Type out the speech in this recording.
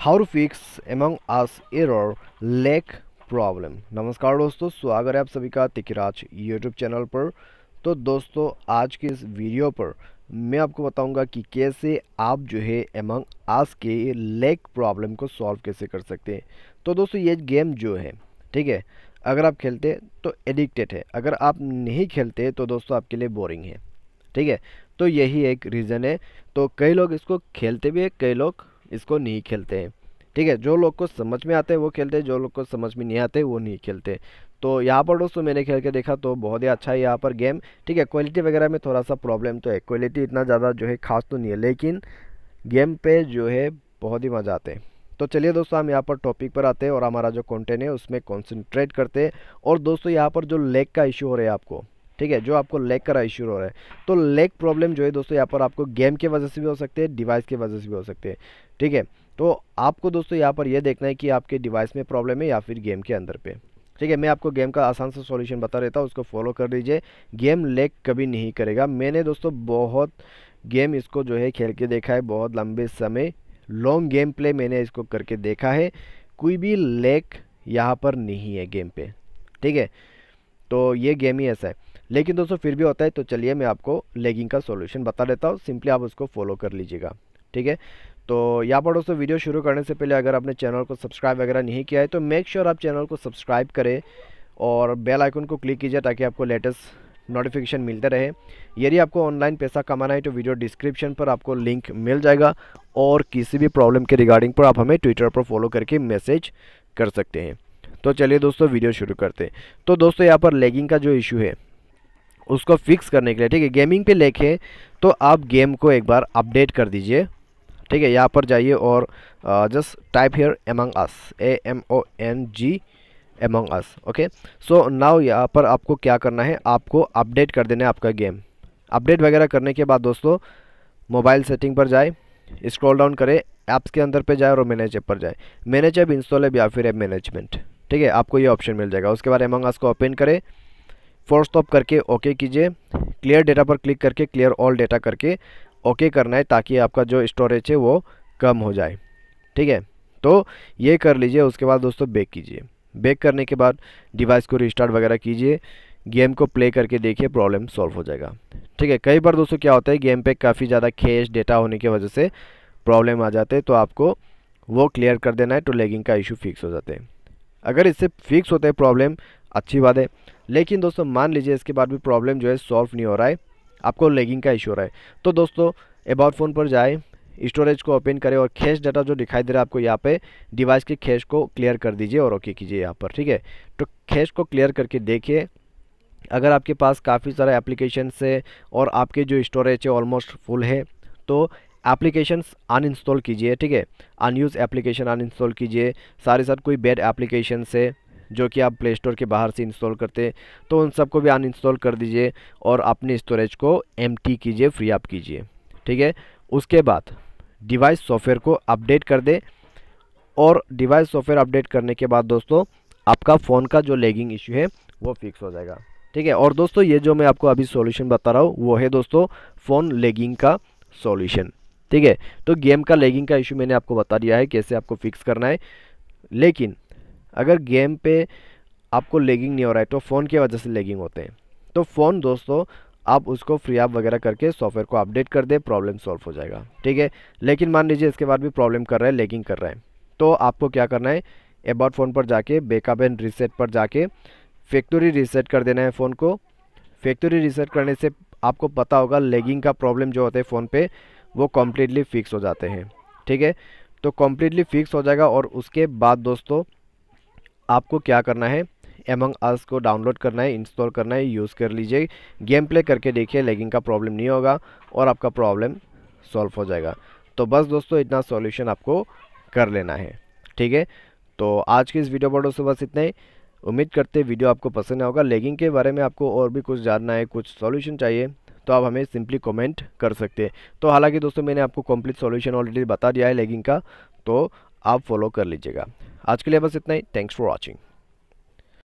how to fix Among Us error lake problem नमस्कार दोस्तों स्वागत है आप सभी का तिकराज यूट्यूब चैनल पर तो दोस्तों आज के इस वीडियो पर मैं आपको बताऊंगा कि कैसे आप जो है एमंग आस के लेक प्रॉब्लम को सॉल्व कैसे कर सकते हैं तो दोस्तों ये गेम जो है ठीक है अगर आप खेलते तो एडिक्टेड है अगर आप नहीं खेलते तो दोस्तों आपके लिए बोरिंग है ठीक है तो यही एक रीज़न है तो कई लोग इसको खेलते भी है कई लोग इसको नहीं खेलते हैं ठीक है जो लोग को समझ में आते हैं वो खेलते हैं जो लोग को समझ में नहीं आते वो नहीं खेलते तो यहाँ पर दोस्तों मैंने खेल के देखा तो बहुत ही अच्छा है यहाँ पर गेम ठीक है क्वालिटी वगैरह में थोड़ा सा प्रॉब्लम तो है क्वालिटी इतना ज़्यादा जो है खास तो नहीं है लेकिन गेम पे जो है बहुत ही मज़ा आते हैं तो चलिए दोस्तों हम यहाँ पर टॉपिक पर आते हैं और हमारा जो कंटेंट है उसमें कॉन्सेंट्रेट करते हैं और दोस्तों यहाँ पर जो लेग का इशू हो रहा है आपको ठीक है जो आपको लेग का इश्यू हो रहा है तो लेग प्रॉब्लम जो है दोस्तों यहाँ पर आपको गेम के वजह से भी हो सकते हैं डिवाइस के वजह से भी हो सकते हैं ठीक है तो आपको दोस्तों यहाँ पर यह देखना है कि आपके डिवाइस में प्रॉब्लम है या फिर गेम के अंदर पे ठीक है मैं आपको गेम का आसान सा सॉल्यूशन बता रहता हूँ उसको फॉलो कर लीजिए गेम लेग कभी नहीं करेगा मैंने दोस्तों बहुत गेम इसको जो है खेल के देखा है बहुत लंबे समय लॉन्ग गेम प्ले मैंने इसको करके देखा है कोई भी लेग यहाँ पर नहीं है गेम पे ठीक है तो ये गेम ही ऐसा है लेकिन दोस्तों फिर भी होता है तो चलिए मैं आपको लेगिंग का सोल्यूशन बता देता हूँ सिंपली आप उसको फॉलो कर लीजिएगा ठीक है तो यहाँ पर दोस्तों वीडियो शुरू करने से पहले अगर आपने चैनल को सब्सक्राइब वगैरह नहीं किया है तो मेक श्योर आप चैनल को सब्सक्राइब करें और बेल आइकन को क्लिक कीजिए ताकि आपको लेटेस्ट नोटिफिकेशन मिलते रहे यदि आपको ऑनलाइन पैसा कमाना है तो वीडियो डिस्क्रिप्शन पर आपको लिंक मिल जाएगा और किसी भी प्रॉब्लम के रिगार्डिंग पर आप हमें ट्विटर पर फॉलो करके मैसेज कर सकते हैं तो चलिए दोस्तों वीडियो शुरू करते हैं तो दोस्तों यहाँ पर लेगिंग का जो इशू है उसको फिक्स करने के लिए ठीक है गेमिंग पे लेके तो आप गेम को एक बार अपडेट कर दीजिए ठीक है यहाँ पर जाइए और just type here Among Us A M O N G Among Us okay so now यहाँ पर आपको क्या करना है आपको अपडेट कर देना है आपका गेम अपडेट वगैरह करने के बाद दोस्तों मोबाइल सेटिंग पर जाए स्क्रॉल डाउन करें ऐप्स के अंदर पे जाए और मैनेज ऐप पर जाए मैनेज ऐप इंस्टॉल है या फिर ऐप मैनेजमेंट ठीक है आपको ये ऑप्शन मिल जाएगा उसके बाद एमंग अस को ओपन करें फोर स्टॉप करके ओके कीजिए क्लियर डेटा पर क्लिक करके क्लियर ऑल डेटा करके ओके करना है ताकि आपका जो स्टोरेज है वो कम हो जाए ठीक है तो ये कर लीजिए उसके बाद दोस्तों बेक कीजिए बेक करने के बाद डिवाइस को रिस्टार्ट वगैरह कीजिए गेम को प्ले करके देखिए प्रॉब्लम सॉल्व हो जाएगा ठीक है कई बार दोस्तों क्या होता है गेम पे काफ़ी ज़्यादा खेच डेटा होने की वजह से प्रॉब्लम आ जाते हैं तो आपको वो क्लियर कर देना है तो लेगिंग का इशू फिक्स हो जाते हैं अगर इससे फिक्स होते हैं प्रॉब्लम अच्छी बात है लेकिन दोस्तों मान लीजिए इसके बाद भी प्रॉब्लम जो है सॉल्व नहीं हो रहा है आपको लेगिंग का इशू हो रहा है तो दोस्तों अबाउट फ़ोन पर जाए स्टोरेज को ओपन करें और खेश डाटा जो दिखाई दे रहा है आपको यहाँ पे डिवाइस के खेश को क्लियर कर दीजिए और ओके कीजिए यहाँ पर ठीक है तो खेश को क्लियर करके देखिए अगर आपके पास काफ़ी सारे एप्लीकेशन है और आपके जो स्टोरेज है ऑलमोस्ट फुल है तो एप्लीकेशंस अनइंस्टॉल कीजिए ठीक है अनयूज़ एप्लीकेशन अनइंस्टॉल कीजिए सारे साथ कोई बेड एप्लीकेशन है जो कि आप प्ले स्टोर के बाहर से इंस्टॉल करते तो उन सबको भी अनइंस्टॉल कर दीजिए और अपने स्टोरेज को एम कीजिए फ्री आप कीजिए ठीक है उसके बाद डिवाइस सॉफ्टवेयर को अपडेट कर दे और डिवाइस सॉफ्टवेयर अपडेट करने के बाद दोस्तों आपका फ़ोन का जो लेगिंग इशू है वो फिक्स हो जाएगा ठीक है और दोस्तों ये जो मैं आपको अभी सॉल्यूशन बता रहा हूँ वो है दोस्तों फ़ोन लेगिंग का सॉल्यूशन ठीक है तो गेम का लेगिंग का इशू मैंने आपको बता दिया है कैसे आपको फिक्स करना है लेकिन अगर गेम पे आपको लेगिंग नहीं हो रहा है तो फ़ोन की वजह से लेगिंग होते हैं तो फ़ोन दोस्तों आप उसको फ्री आप वगैरह करके सॉफ्टवेयर को अपडेट कर दे प्रॉब्लम सॉल्व हो जाएगा ठीक है लेकिन मान लीजिए इसके बाद भी प्रॉब्लम कर रहा है लेगिंग कर रहा है तो आपको क्या करना है एबाउट फ़ोन पर जाके बेकअप एंड रीसेट पर जाके फैक्ट्री रीसेट कर देना है फ़ोन को फैक्ट्री रीसेट करने से आपको पता होगा लेगिंग का प्रॉब्लम जो होता है फ़ोन पे वो कम्प्लीटली फिक्स हो जाते हैं ठीक है तो कम्प्लीटली फिक्स हो जाएगा और उसके बाद दोस्तों आपको क्या करना है एमंग अस को डाउनलोड करना है इंस्टॉल करना है यूज़ कर लीजिए गेम प्ले करके देखिए लेगिंग का प्रॉब्लम नहीं होगा और आपका प्रॉब्लम सॉल्व हो जाएगा तो बस दोस्तों इतना सॉल्यूशन आपको कर लेना है ठीक है तो आज की इस वीडियो पर दोस्तों बस इतना ही उम्मीद करते वीडियो आपको पसंद आएगा लेगिंग के बारे में आपको और भी कुछ जानना है कुछ सॉल्यूशन चाहिए तो आप हमें सिंपली कमेंट कर सकते हैं तो हालांकि दोस्तों मैंने आपको कंप्लीट सॉल्यूशन ऑलरेडी बता दिया है लेगिंग का तो आप फॉलो कर लीजिएगा आज के लिए बस इतना ही थैंक्स फॉर वॉचिंग